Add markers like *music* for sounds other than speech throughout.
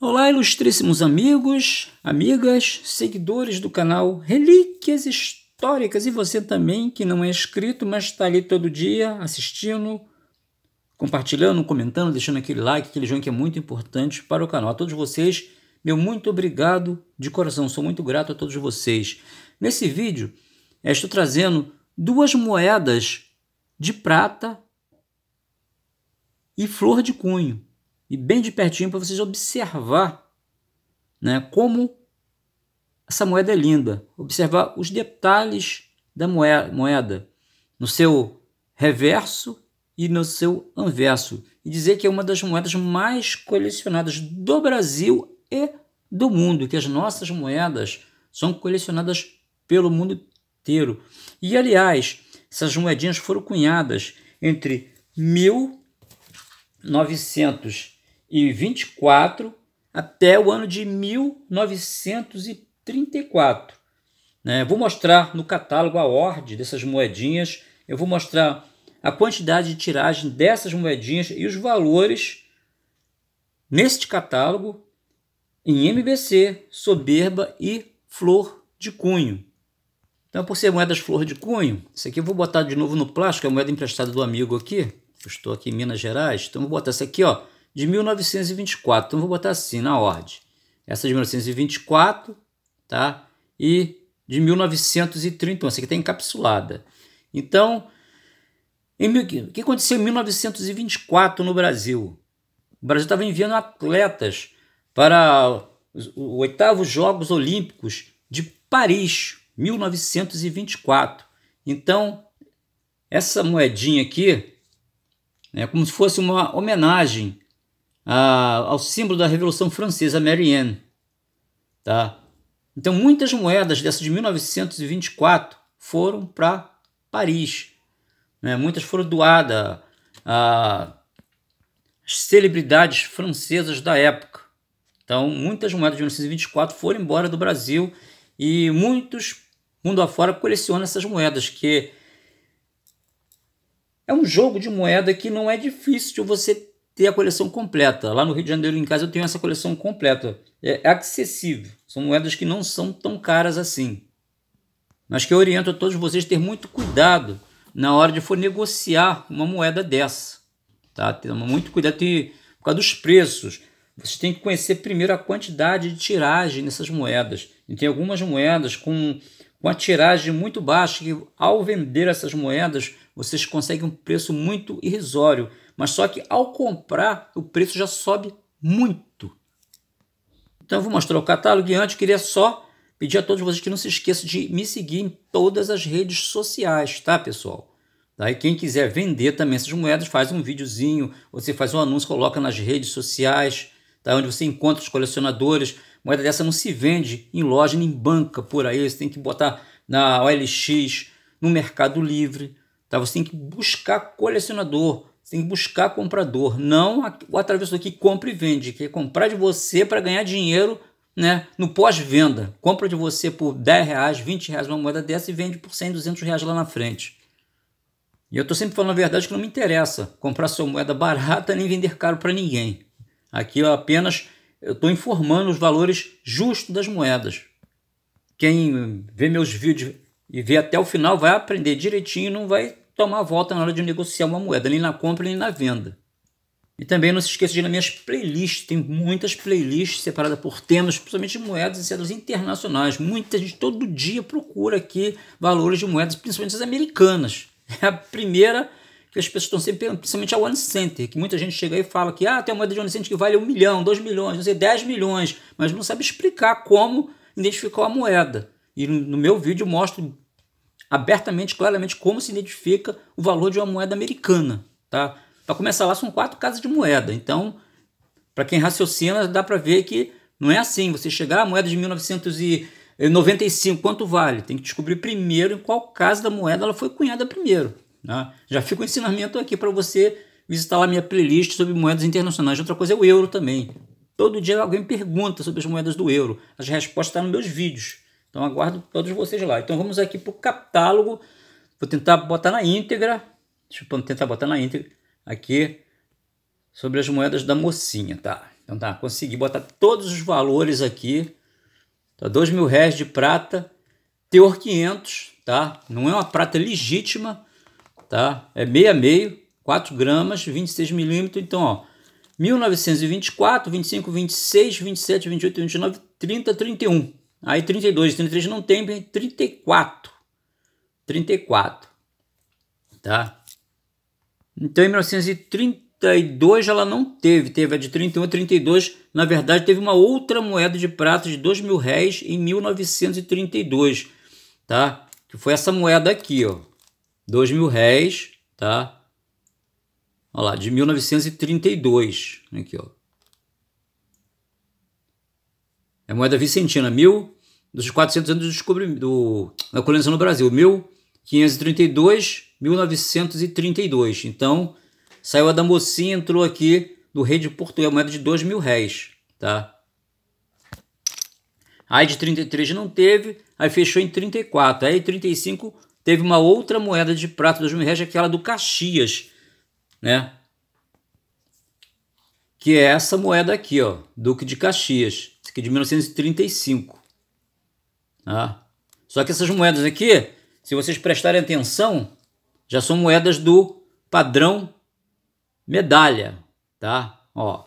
Olá, ilustríssimos amigos, amigas, seguidores do canal Relíquias Históricas e você também que não é inscrito, mas está ali todo dia assistindo, compartilhando, comentando, deixando aquele like, aquele joinha que é muito importante para o canal. A todos vocês, meu muito obrigado de coração, sou muito grato a todos vocês. Nesse vídeo, estou trazendo duas moedas de prata e flor de cunho e bem de pertinho para vocês observar né, como essa moeda é linda, observar os detalhes da moeda no seu reverso e no seu anverso e dizer que é uma das moedas mais colecionadas do Brasil e do mundo, que as nossas moedas são colecionadas pelo mundo inteiro. E aliás, essas moedinhas foram cunhadas entre 1900 1824 até o ano de 1934. Né? Vou mostrar no catálogo a ordem dessas moedinhas, eu vou mostrar a quantidade de tiragem dessas moedinhas e os valores neste catálogo em MBC, Soberba e Flor de Cunho. Então, por ser moedas flor de cunho, isso aqui eu vou botar de novo no plástico, é a moeda emprestada do amigo aqui. Eu estou aqui em Minas Gerais, então vou botar isso aqui, ó de 1924. Então vou botar assim na ordem. Essa de 1924, tá? E de 1931. Então, essa aqui está encapsulada. Então, em, o que aconteceu em 1924 no Brasil? O Brasil estava enviando atletas para os oitavos Jogos Olímpicos de Paris, 1924. Então, essa moedinha aqui é como se fosse uma homenagem a, ao símbolo da Revolução Francesa, Marianne. Tá? Então, muitas moedas dessas de 1924 foram para Paris. Né? Muitas foram doadas a celebridades francesas da época. Então, muitas moedas de 1924 foram embora do Brasil e muitos, mundo afora, colecionam essas moedas, que é um jogo de moeda que não é difícil de você ter a coleção completa. Lá no Rio de Janeiro, em casa, eu tenho essa coleção completa. É acessível. São moedas que não são tão caras assim. Mas que eu oriento a todos vocês ter muito cuidado na hora de for negociar uma moeda dessa. Tá? Tem muito cuidado tem, por causa dos preços. Vocês têm que conhecer primeiro a quantidade de tiragem nessas moedas. E tem algumas moedas com com a tiragem muito baixa, que ao vender essas moedas, vocês conseguem um preço muito irrisório. Mas só que ao comprar, o preço já sobe muito. Então eu vou mostrar o catálogo e antes queria só pedir a todos vocês que não se esqueçam de me seguir em todas as redes sociais, tá, pessoal? Daí tá? quem quiser vender também essas moedas, faz um videozinho, você faz um anúncio, coloca nas redes sociais, tá? onde você encontra os colecionadores. Moeda dessa não se vende em loja nem em banca por aí, você tem que botar na OLX, no Mercado Livre, tá? Você tem que buscar colecionador, você tem que buscar comprador, não o atravessador que compra e vende, que é comprar de você para ganhar dinheiro né, no pós-venda. Compra de você por 10 reais, 20 reais uma moeda dessa e vende por 100, 200 reais lá na frente. E eu estou sempre falando a verdade que não me interessa comprar sua moeda barata nem vender caro para ninguém. Aqui eu apenas estou informando os valores justos das moedas. Quem vê meus vídeos e vê até o final vai aprender direitinho, não vai tomar a volta na hora de negociar uma moeda, nem na compra nem na venda. E também não se esqueça de ir nas minhas playlists, tem muitas playlists separadas por temas, principalmente moedas e cedas internacionais. Muita gente todo dia procura aqui valores de moedas, principalmente as americanas. *laughs* É a primeira que as pessoas estão sempre, principalmente a One Center, que muita gente chega aí e fala que ah, tem uma moeda de One Center que vale um milhão, dois milhões, não sei, 10 milhões, mas não sabe explicar como identificar a moeda. E no meu vídeo mostro abertamente, claramente, como se identifica o valor de uma moeda americana. Tá? Para começar lá, são quatro casas de moeda. Então, para quem raciocina, dá para ver que não é assim. Você chegar a moeda de 1995, quanto vale? Tem que descobrir primeiro em qual casa da moeda ela foi cunhada primeiro. Né? Já fica o um ensinamento aqui para você visitar lá minha playlist sobre moedas internacionais. Outra coisa é o euro também. Todo dia alguém pergunta sobre as moedas do euro. As respostas estão tá nos meus vídeos. Então aguardo todos vocês lá. Então vamos aqui para o catálogo. Vou tentar botar na íntegra. Deixa eu tentar botar na íntegra aqui sobre as moedas da mocinha, tá? Então tá, consegui botar todos os valores aqui. Tá, mil réis de prata, teor 500, tá? Não é uma prata legítima, tá? É meia meio, 4 gramas, 26 milímetros. Então, ó, 1924, 25, 26, 27, 28, 29, 30, 31. Aí 32 e 33 não tem, 34. 34. Tá? Então em 1932 ela não teve, teve a de 31 a 32. Na verdade, teve uma outra moeda de prata de 2 mil réis em 1932. Tá? Que foi essa moeda aqui, ó. 2 mil réis, tá? Olha lá, de 1932. Aqui, ó. É moeda vicentina, mil dos 400 anos do descobrimento da colonização no Brasil, 1532, 1932. Então, saiu a da mocinha, entrou aqui do rei de Portugal, é moeda de 2 mil réis, tá? Aí de 33 não teve, aí fechou em 34. Aí 35 teve uma outra moeda de prata, 2 mil réis, aquela do Caxias, né? Que é essa moeda aqui, ó, Duque de Caxias que é de 1935. Ah. Né? Só que essas moedas aqui, se vocês prestarem atenção, já são moedas do padrão medalha, tá? Ó,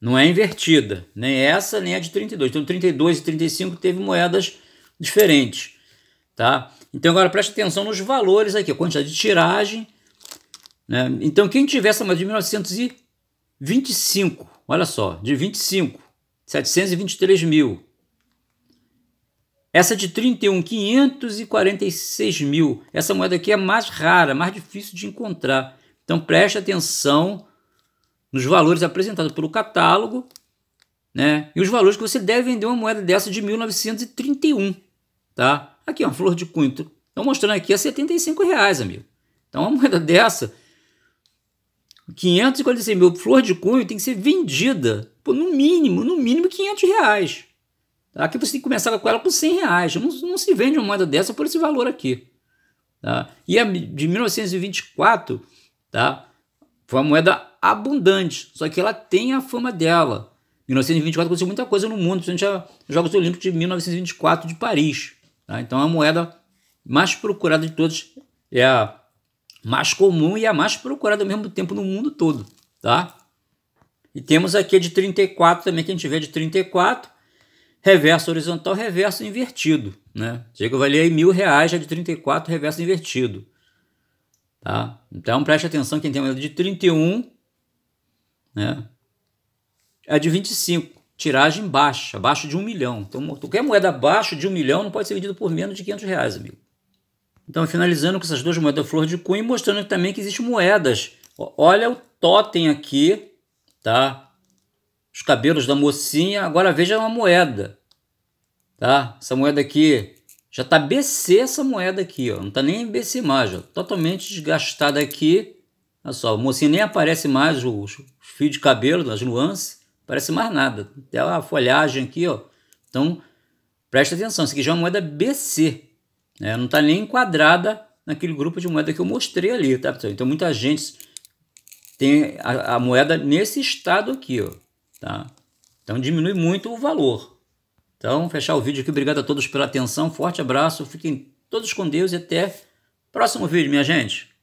não é invertida, nem essa, nem a de 32. Então 32 e 35 teve moedas diferentes, tá? Então agora preste atenção nos valores aqui, a quantidade de tiragem, né? Então quem tiver essa moeda de 1925, olha só, de 25, 723 mil. Essa de 31, 546 mil. Essa moeda aqui é mais rara, mais difícil de encontrar. Então preste atenção nos valores apresentados pelo catálogo né? e os valores que você deve vender uma moeda dessa de 1931. Tá? Aqui, uma flor de cunho. Estão mostrando aqui a 75 reais, amigo. Então uma moeda dessa 546 mil flor de cunho tem que ser vendida por no mínimo, no mínimo 500 reais. Tá? Aqui você tem que começar com ela por 100 reais. Não, não se vende uma moeda dessa por esse valor aqui. Tá? E a de 1924 tá? foi uma moeda abundante, só que ela tem a fama dela. 1924 aconteceu muita coisa no mundo, principalmente a Jogos Olímpicos de 1924 de Paris. Tá? Então é a moeda mais procurada de todos é a mais comum e a mais procurada ao mesmo tempo no mundo todo, tá? E temos aqui a de 34 também, que a gente vê de 34, reverso horizontal, reverso invertido, né? Chega que valer aí mil reais já de 34, reverso invertido, tá? Então preste atenção quem tem uma de 31, né? A de 25, tiragem baixa, abaixo de um milhão. Então qualquer moeda abaixo de um milhão não pode ser vendido por menos de 500 reais, amigo. Então, finalizando com essas duas moedas flor de cunho, mostrando também que existem moedas. Olha o totem aqui, tá? Os cabelos da mocinha. Agora veja uma moeda, tá? Essa moeda aqui já tá BC essa moeda aqui, ó. Não tá nem BC mais, ó. Totalmente desgastada aqui. Olha só, a mocinha nem aparece mais os, os fios de cabelo, as nuances. Parece mais nada. Até a folhagem aqui, ó. Então, presta atenção. Isso aqui já é uma moeda BC. Né? Não está nem enquadrada naquele grupo de moeda que eu mostrei ali, tá, pessoal? Então, muita gente tem a, a moeda nesse estado aqui, ó, tá? Então, diminui muito o valor. Então, fechar o vídeo aqui. Obrigado a todos pela atenção. Forte abraço. Fiquem todos com Deus e até próximo vídeo, minha gente.